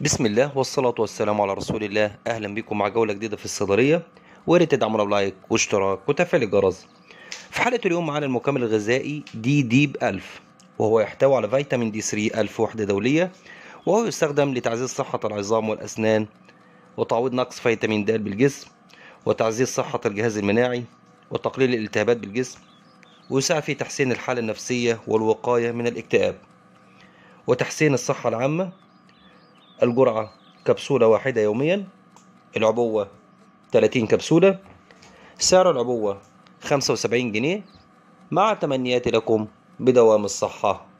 بسم الله والصلاة والسلام على رسول الله أهلا بكم مع جولة جديدة في الصيدلية ويا ريت تدعمونا بلايك واشتراك وتفعيل الجرس في حلقة اليوم معانا المكمل الغذائي دي ديب 1000 وهو يحتوي على فيتامين دي 3 1000 وحدة دولية وهو يستخدم لتعزيز صحة العظام والأسنان وتعويض نقص فيتامين د بالجسم وتعزيز صحة الجهاز المناعي وتقليل الالتهابات بالجسم ويساعد في تحسين الحالة النفسية والوقاية من الاكتئاب وتحسين الصحة العامة الجرعة كبسولة واحدة يوميا العبوة 30 كبسولة سعر العبوة 75 جنيه مع تمنياتي لكم بدوام الصحة